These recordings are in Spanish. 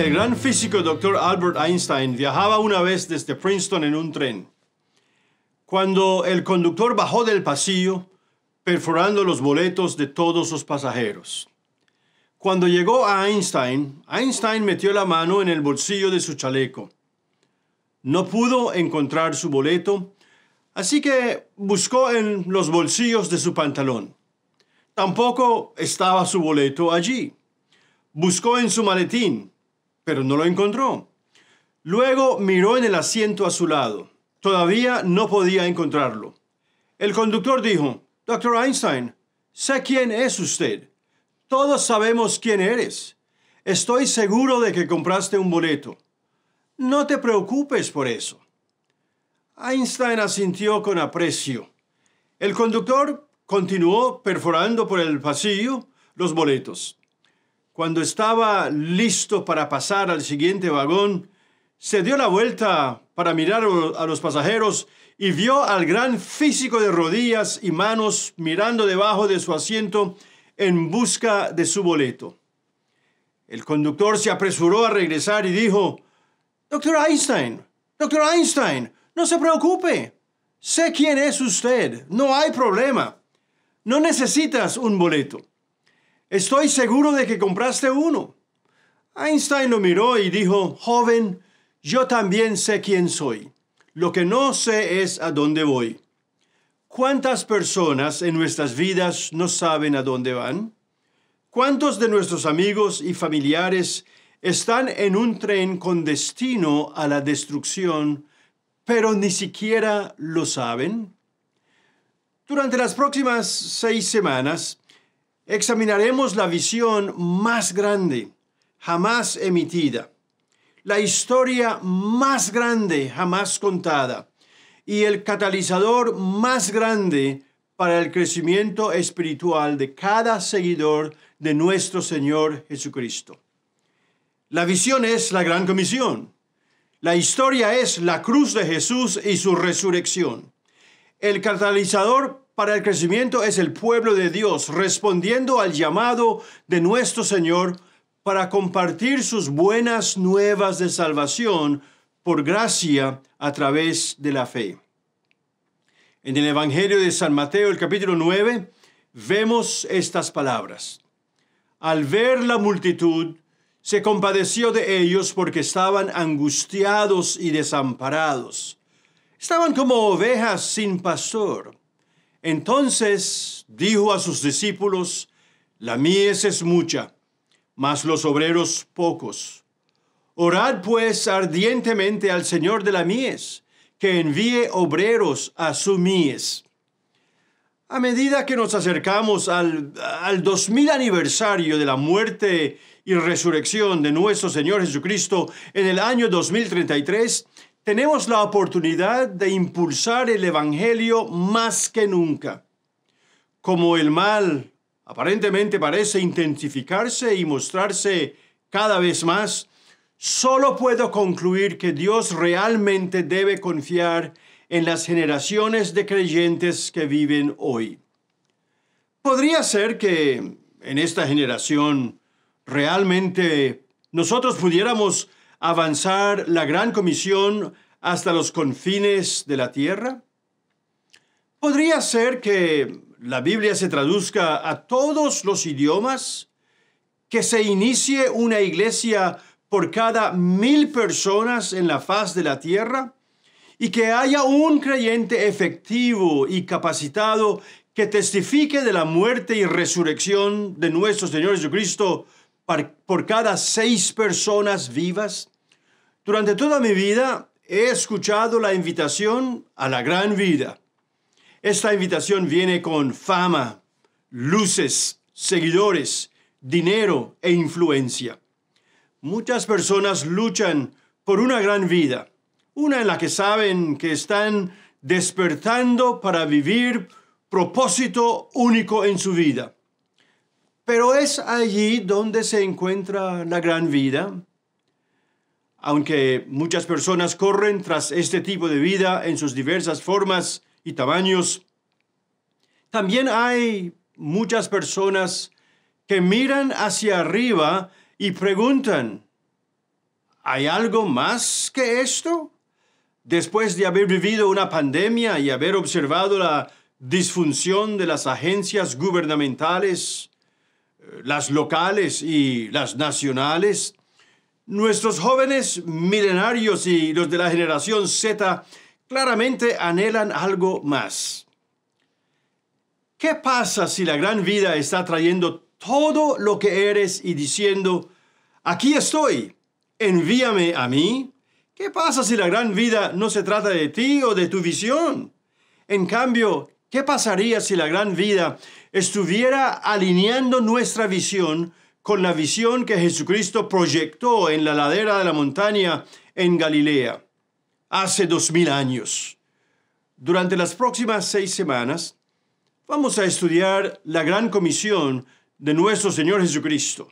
El gran físico doctor Albert Einstein viajaba una vez desde Princeton en un tren. Cuando el conductor bajó del pasillo, perforando los boletos de todos los pasajeros. Cuando llegó a Einstein, Einstein metió la mano en el bolsillo de su chaleco. No pudo encontrar su boleto, así que buscó en los bolsillos de su pantalón. Tampoco estaba su boleto allí. Buscó en su maletín, pero no lo encontró. Luego miró en el asiento a su lado. Todavía no podía encontrarlo. El conductor dijo, Doctor Einstein, sé quién es usted. Todos sabemos quién eres. Estoy seguro de que compraste un boleto. No te preocupes por eso. Einstein asintió con aprecio. El conductor continuó perforando por el pasillo los boletos. Cuando estaba listo para pasar al siguiente vagón, se dio la vuelta para mirar a los pasajeros y vio al gran físico de rodillas y manos mirando debajo de su asiento en busca de su boleto. El conductor se apresuró a regresar y dijo, Doctor Einstein, doctor Einstein, no se preocupe. Sé quién es usted, no hay problema. No necesitas un boleto. Estoy seguro de que compraste uno. Einstein lo miró y dijo, joven, yo también sé quién soy. Lo que no sé es a dónde voy. ¿Cuántas personas en nuestras vidas no saben a dónde van? ¿Cuántos de nuestros amigos y familiares están en un tren con destino a la destrucción, pero ni siquiera lo saben? Durante las próximas seis semanas examinaremos la visión más grande jamás emitida, la historia más grande jamás contada y el catalizador más grande para el crecimiento espiritual de cada seguidor de nuestro Señor Jesucristo. La visión es la gran comisión. La historia es la cruz de Jesús y su resurrección. El catalizador para el crecimiento es el pueblo de Dios respondiendo al llamado de nuestro Señor para compartir sus buenas nuevas de salvación por gracia a través de la fe. En el Evangelio de San Mateo, el capítulo 9, vemos estas palabras. Al ver la multitud, se compadeció de ellos porque estaban angustiados y desamparados. Estaban como ovejas sin pastor. Entonces dijo a sus discípulos, la mies es mucha, mas los obreros pocos. Orad pues ardientemente al Señor de la mies, que envíe obreros a su mies. A medida que nos acercamos al, al 2000 aniversario de la muerte y resurrección de nuestro Señor Jesucristo en el año 2033, tenemos la oportunidad de impulsar el Evangelio más que nunca. Como el mal aparentemente parece intensificarse y mostrarse cada vez más, solo puedo concluir que Dios realmente debe confiar en las generaciones de creyentes que viven hoy. Podría ser que en esta generación realmente nosotros pudiéramos avanzar la gran comisión hasta los confines de la tierra? ¿Podría ser que la Biblia se traduzca a todos los idiomas? ¿Que se inicie una iglesia por cada mil personas en la faz de la tierra? ¿Y que haya un creyente efectivo y capacitado que testifique de la muerte y resurrección de nuestro Señor Jesucristo por cada seis personas vivas? Durante toda mi vida he escuchado la invitación a la gran vida. Esta invitación viene con fama, luces, seguidores, dinero e influencia. Muchas personas luchan por una gran vida, una en la que saben que están despertando para vivir propósito único en su vida. Pero es allí donde se encuentra la gran vida, aunque muchas personas corren tras este tipo de vida en sus diversas formas y tamaños, también hay muchas personas que miran hacia arriba y preguntan, ¿hay algo más que esto? Después de haber vivido una pandemia y haber observado la disfunción de las agencias gubernamentales, eh, las locales y las nacionales, Nuestros jóvenes milenarios y los de la generación Z claramente anhelan algo más. ¿Qué pasa si la gran vida está trayendo todo lo que eres y diciendo, aquí estoy, envíame a mí? ¿Qué pasa si la gran vida no se trata de ti o de tu visión? En cambio, ¿qué pasaría si la gran vida estuviera alineando nuestra visión con la visión que Jesucristo proyectó en la ladera de la montaña en Galilea hace dos mil años. Durante las próximas seis semanas vamos a estudiar la gran comisión de nuestro Señor Jesucristo.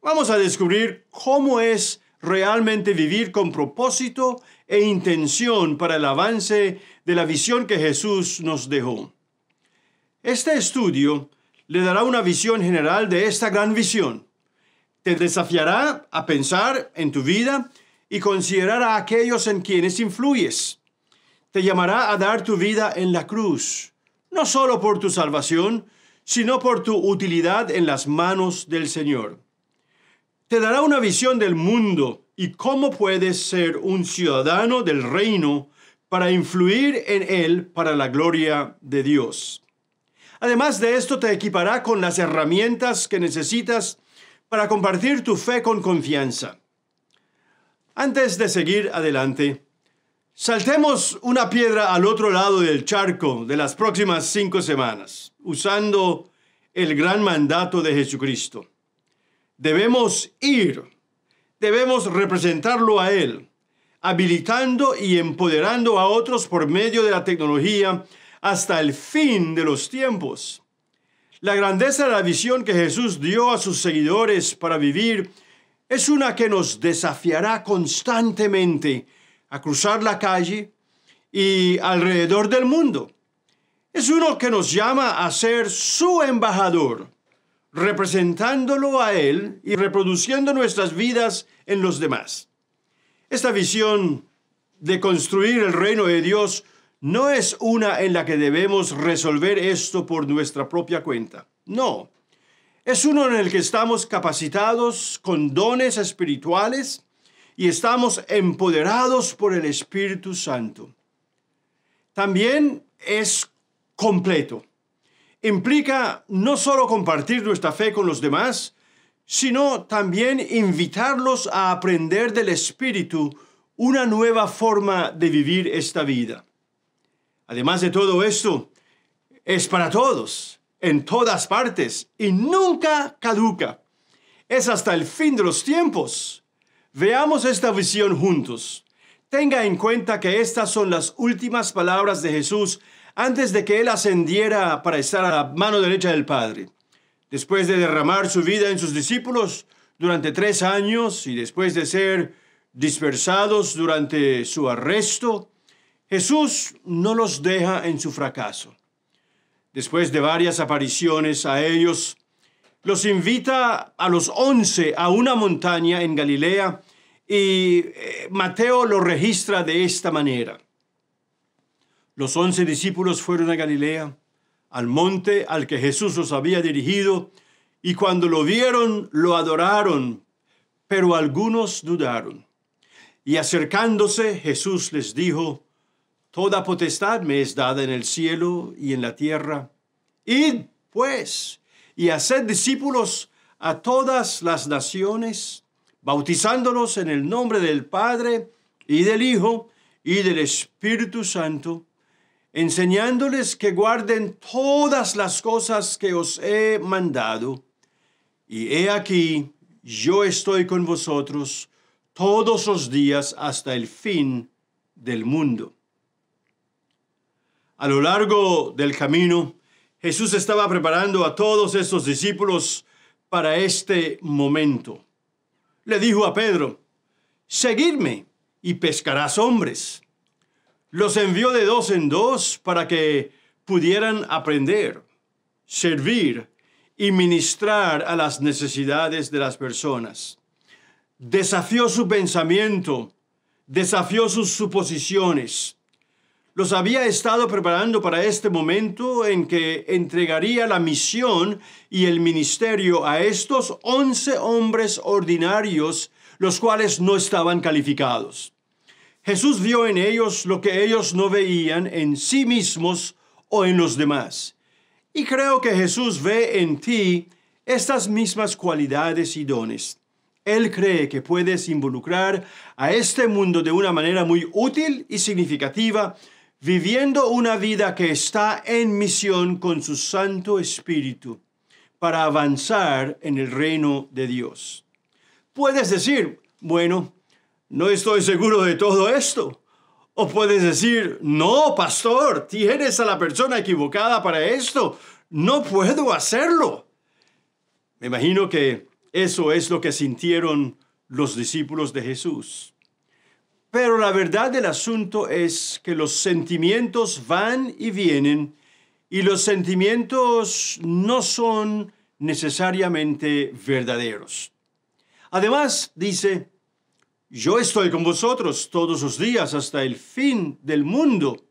Vamos a descubrir cómo es realmente vivir con propósito e intención para el avance de la visión que Jesús nos dejó. Este estudio le dará una visión general de esta gran visión. Te desafiará a pensar en tu vida y considerar a aquellos en quienes influyes. Te llamará a dar tu vida en la cruz, no solo por tu salvación, sino por tu utilidad en las manos del Señor. Te dará una visión del mundo y cómo puedes ser un ciudadano del reino para influir en él para la gloria de Dios. Además de esto, te equipará con las herramientas que necesitas para compartir tu fe con confianza. Antes de seguir adelante, saltemos una piedra al otro lado del charco de las próximas cinco semanas, usando el gran mandato de Jesucristo. Debemos ir, debemos representarlo a Él, habilitando y empoderando a otros por medio de la tecnología hasta el fin de los tiempos. La grandeza de la visión que Jesús dio a sus seguidores para vivir es una que nos desafiará constantemente a cruzar la calle y alrededor del mundo. Es uno que nos llama a ser su embajador, representándolo a Él y reproduciendo nuestras vidas en los demás. Esta visión de construir el reino de Dios no es una en la que debemos resolver esto por nuestra propia cuenta. No, es uno en el que estamos capacitados con dones espirituales y estamos empoderados por el Espíritu Santo. También es completo. Implica no solo compartir nuestra fe con los demás, sino también invitarlos a aprender del Espíritu una nueva forma de vivir esta vida. Además de todo esto, es para todos, en todas partes, y nunca caduca. Es hasta el fin de los tiempos. Veamos esta visión juntos. Tenga en cuenta que estas son las últimas palabras de Jesús antes de que Él ascendiera para estar a la mano derecha del Padre. Después de derramar su vida en sus discípulos durante tres años y después de ser dispersados durante su arresto, Jesús no los deja en su fracaso. Después de varias apariciones a ellos, los invita a los once a una montaña en Galilea y eh, Mateo lo registra de esta manera. Los once discípulos fueron a Galilea, al monte al que Jesús los había dirigido, y cuando lo vieron, lo adoraron, pero algunos dudaron. Y acercándose, Jesús les dijo, Toda potestad me es dada en el cielo y en la tierra. Id, pues, y haced discípulos a todas las naciones, bautizándolos en el nombre del Padre y del Hijo y del Espíritu Santo, enseñándoles que guarden todas las cosas que os he mandado. Y he aquí, yo estoy con vosotros todos los días hasta el fin del mundo. A lo largo del camino, Jesús estaba preparando a todos estos discípulos para este momento. Le dijo a Pedro, seguidme y pescarás hombres. Los envió de dos en dos para que pudieran aprender, servir y ministrar a las necesidades de las personas. Desafió su pensamiento, desafió sus suposiciones los había estado preparando para este momento en que entregaría la misión y el ministerio a estos once hombres ordinarios, los cuales no estaban calificados. Jesús vio en ellos lo que ellos no veían en sí mismos o en los demás. Y creo que Jesús ve en ti estas mismas cualidades y dones. Él cree que puedes involucrar a este mundo de una manera muy útil y significativa viviendo una vida que está en misión con su Santo Espíritu para avanzar en el reino de Dios. Puedes decir, bueno, no estoy seguro de todo esto. O puedes decir, no, pastor, tienes a la persona equivocada para esto. No puedo hacerlo. Me imagino que eso es lo que sintieron los discípulos de Jesús. Pero la verdad del asunto es que los sentimientos van y vienen y los sentimientos no son necesariamente verdaderos. Además, dice, yo estoy con vosotros todos los días hasta el fin del mundo.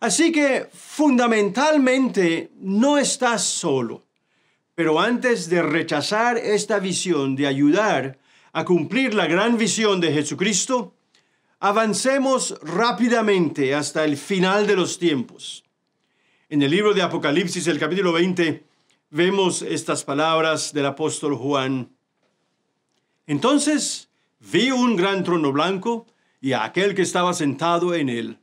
Así que fundamentalmente no estás solo. Pero antes de rechazar esta visión de ayudar a cumplir la gran visión de Jesucristo, Avancemos rápidamente hasta el final de los tiempos. En el libro de Apocalipsis, el capítulo 20, vemos estas palabras del apóstol Juan. Entonces vi un gran trono blanco y a aquel que estaba sentado en él.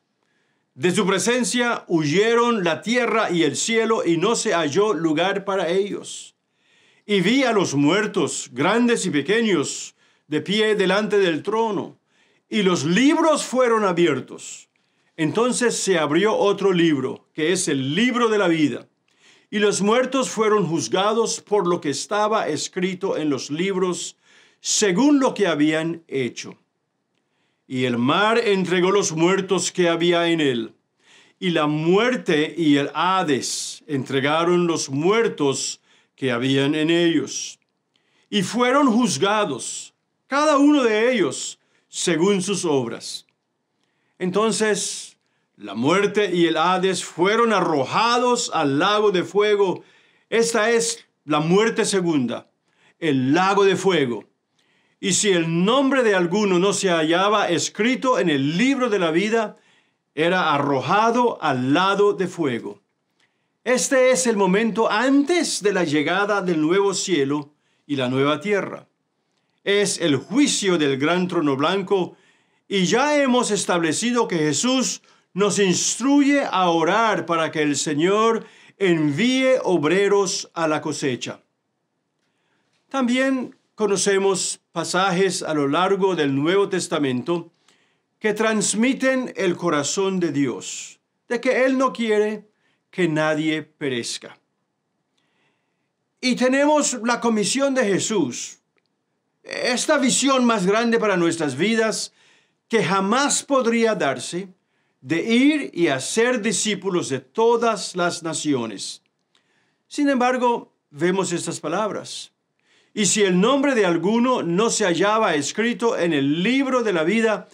De su presencia huyeron la tierra y el cielo y no se halló lugar para ellos. Y vi a los muertos, grandes y pequeños, de pie delante del trono y los libros fueron abiertos. Entonces se abrió otro libro, que es el libro de la vida, y los muertos fueron juzgados por lo que estaba escrito en los libros, según lo que habían hecho. Y el mar entregó los muertos que había en él, y la muerte y el Hades entregaron los muertos que habían en ellos, y fueron juzgados, cada uno de ellos, según sus obras. Entonces, la muerte y el Hades fueron arrojados al lago de fuego. Esta es la muerte segunda, el lago de fuego. Y si el nombre de alguno no se hallaba escrito en el libro de la vida, era arrojado al lado de fuego. Este es el momento antes de la llegada del nuevo cielo y la nueva tierra es el juicio del gran trono blanco y ya hemos establecido que Jesús nos instruye a orar para que el Señor envíe obreros a la cosecha. También conocemos pasajes a lo largo del Nuevo Testamento que transmiten el corazón de Dios, de que Él no quiere que nadie perezca. Y tenemos la comisión de Jesús esta visión más grande para nuestras vidas que jamás podría darse de ir y hacer discípulos de todas las naciones. Sin embargo, vemos estas palabras. Y si el nombre de alguno no se hallaba escrito en el libro de la vida,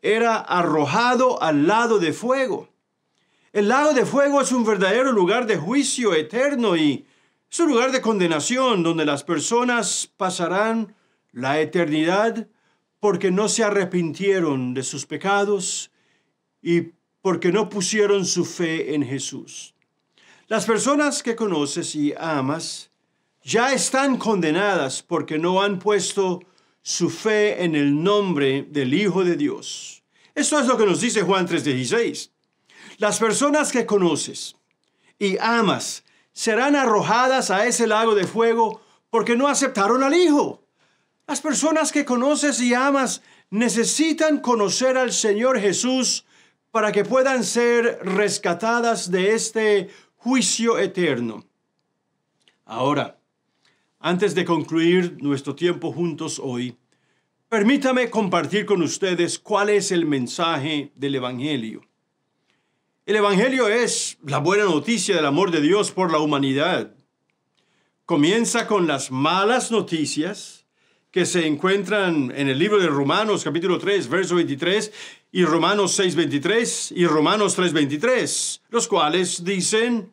era arrojado al lado de fuego. El lago de fuego es un verdadero lugar de juicio eterno y es un lugar de condenación donde las personas pasarán la eternidad porque no se arrepintieron de sus pecados y porque no pusieron su fe en Jesús. Las personas que conoces y amas ya están condenadas porque no han puesto su fe en el nombre del Hijo de Dios. Esto es lo que nos dice Juan 3:16. Las personas que conoces y amas serán arrojadas a ese lago de fuego porque no aceptaron al Hijo. Las personas que conoces y amas necesitan conocer al Señor Jesús para que puedan ser rescatadas de este juicio eterno. Ahora, antes de concluir nuestro tiempo juntos hoy, permítame compartir con ustedes cuál es el mensaje del Evangelio. El Evangelio es la buena noticia del amor de Dios por la humanidad. Comienza con las malas noticias que se encuentran en el libro de Romanos capítulo 3, verso 23, y Romanos 6, 23, y Romanos 3, 23, los cuales dicen,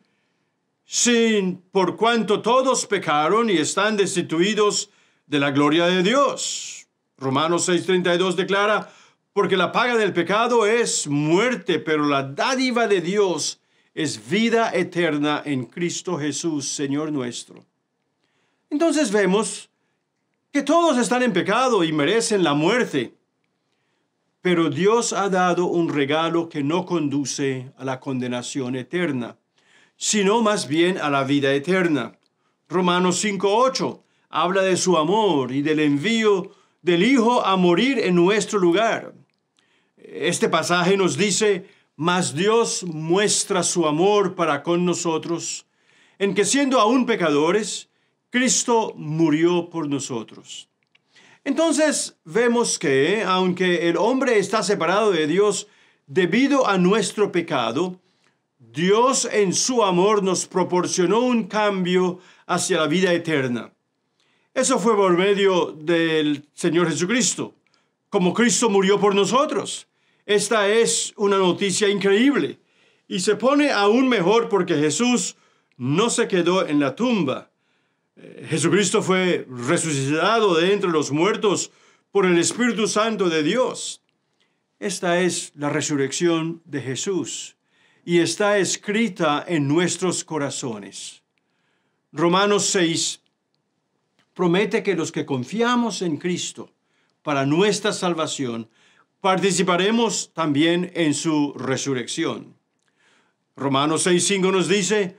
sin por cuanto todos pecaron y están destituidos de la gloria de Dios. Romanos 6, 32 declara, porque la paga del pecado es muerte, pero la dádiva de Dios es vida eterna en Cristo Jesús, Señor nuestro. Entonces vemos que todos están en pecado y merecen la muerte. Pero Dios ha dado un regalo que no conduce a la condenación eterna, sino más bien a la vida eterna. Romanos 5.8 habla de su amor y del envío del Hijo a morir en nuestro lugar. Este pasaje nos dice, mas Dios muestra su amor para con nosotros, en que siendo aún pecadores, Cristo murió por nosotros. Entonces vemos que, aunque el hombre está separado de Dios debido a nuestro pecado, Dios en su amor nos proporcionó un cambio hacia la vida eterna. Eso fue por medio del Señor Jesucristo, como Cristo murió por nosotros. Esta es una noticia increíble y se pone aún mejor porque Jesús no se quedó en la tumba eh, Jesucristo fue resucitado de entre los muertos por el Espíritu Santo de Dios. Esta es la resurrección de Jesús y está escrita en nuestros corazones. Romanos 6 promete que los que confiamos en Cristo para nuestra salvación participaremos también en su resurrección. Romanos 6.5 nos dice,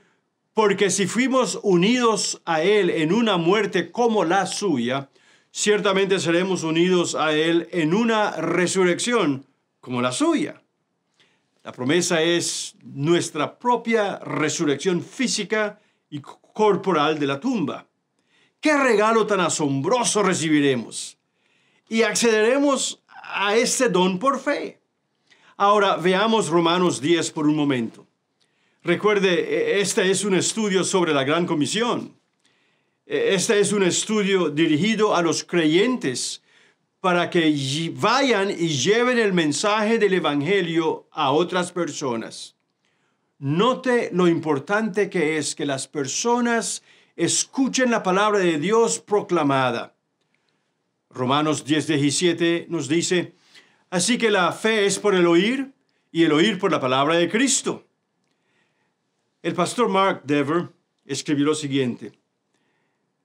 porque si fuimos unidos a Él en una muerte como la suya, ciertamente seremos unidos a Él en una resurrección como la suya. La promesa es nuestra propia resurrección física y corporal de la tumba. ¡Qué regalo tan asombroso recibiremos! Y accederemos a este don por fe. Ahora veamos Romanos 10 por un momento. Recuerde, e, este es un estudio sobre la Gran Comisión. E, este es un estudio dirigido a los creyentes para que vayan y lleven el mensaje del Evangelio a otras personas. Note lo importante que es que las personas escuchen la palabra de Dios proclamada. Romanos 10:17 nos dice, así que la fe es por el oír y el oír por la palabra de Cristo. El pastor Mark Dever escribió lo siguiente.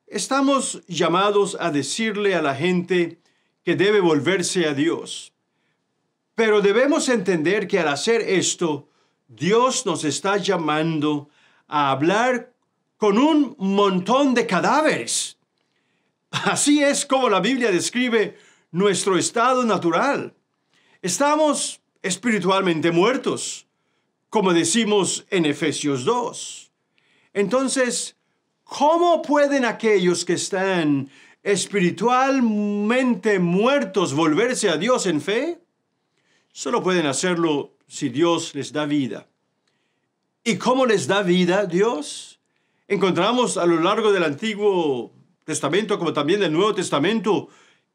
Estamos llamados a decirle a la gente que debe volverse a Dios. Pero debemos entender que al hacer esto, Dios nos está llamando a hablar con un montón de cadáveres. Así es como la Biblia describe nuestro estado natural. Estamos espiritualmente muertos como decimos en Efesios 2. Entonces, ¿cómo pueden aquellos que están espiritualmente muertos volverse a Dios en fe? Solo pueden hacerlo si Dios les da vida. ¿Y cómo les da vida Dios? Encontramos a lo largo del Antiguo Testamento como también del Nuevo Testamento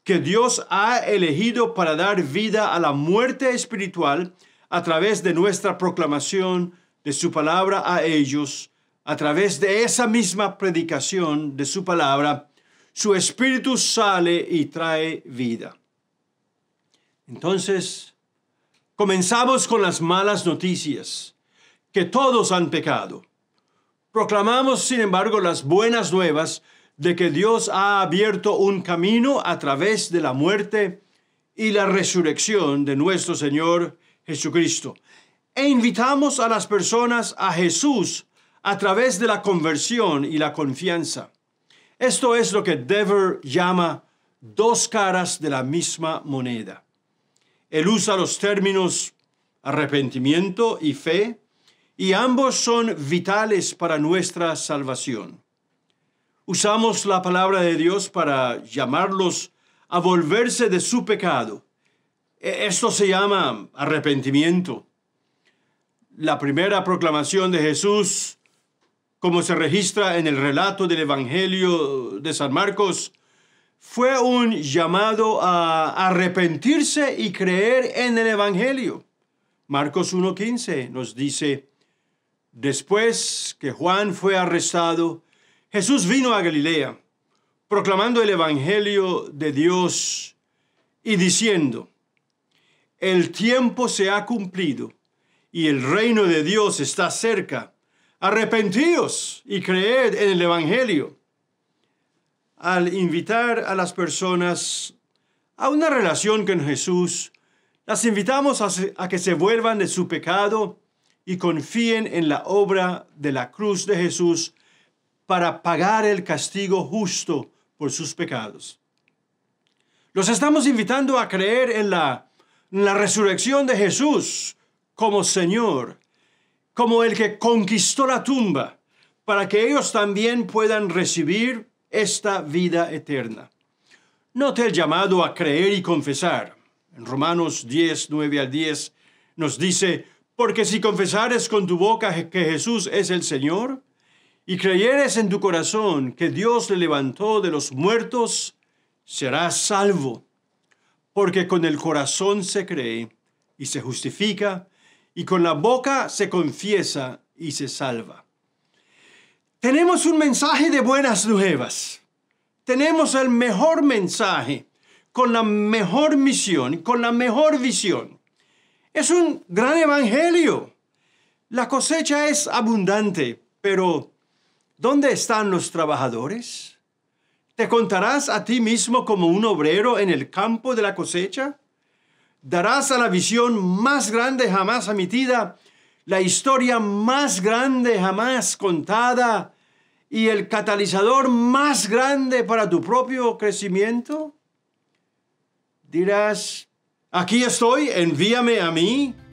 que Dios ha elegido para dar vida a la muerte espiritual a través de nuestra proclamación de su palabra a ellos, a través de esa misma predicación de su palabra, su espíritu sale y trae vida. Entonces, comenzamos con las malas noticias, que todos han pecado. Proclamamos, sin embargo, las buenas nuevas de que Dios ha abierto un camino a través de la muerte y la resurrección de nuestro Señor Jesucristo. E invitamos a las personas a Jesús a través de la conversión y la confianza. Esto es lo que Dever llama dos caras de la misma moneda. Él usa los términos arrepentimiento y fe, y ambos son vitales para nuestra salvación. Usamos la palabra de Dios para llamarlos a volverse de su pecado e-, esto se llama arrepentimiento. La primera proclamación de Jesús, como se registra en el relato del Evangelio de San Marcos, fue un llamado a arrepentirse y creer en el Evangelio. Marcos 1.15 nos dice, después que Juan fue arrestado, Jesús vino a Galilea, proclamando el Evangelio de Dios y diciendo, el tiempo se ha cumplido y el reino de Dios está cerca. Arrepentíos y creed en el Evangelio. Al invitar a las personas a una relación con Jesús, las invitamos a, que se vuelvan de su pecado y confíen en la obra de la cruz de Jesús para pagar el castigo justo por sus pecados. Los estamos invitando a creer en la la resurrección de Jesús como Señor, como el que conquistó la tumba, para que ellos también puedan recibir esta vida eterna. Note el llamado a creer y confesar. En Romanos 10, 9 al 10 nos dice, porque si confesares con tu boca que Jesús es el Señor, y creyeres en tu corazón que Dios le levantó de los muertos, serás salvo porque con el corazón se cree y se justifica, y con la boca se confiesa y se salva. Tenemos un mensaje de buenas nuevas. Tenemos el mejor mensaje, con la mejor misión, con la mejor visión. Es un gran evangelio. La cosecha es abundante, pero ¿dónde están los trabajadores? ¿Te contarás a ti mismo como un obrero en el campo de la cosecha? ¿Darás a la visión más grande jamás emitida, la historia más grande jamás contada y el catalizador más grande para tu propio crecimiento? Dirás, aquí estoy, envíame a mí.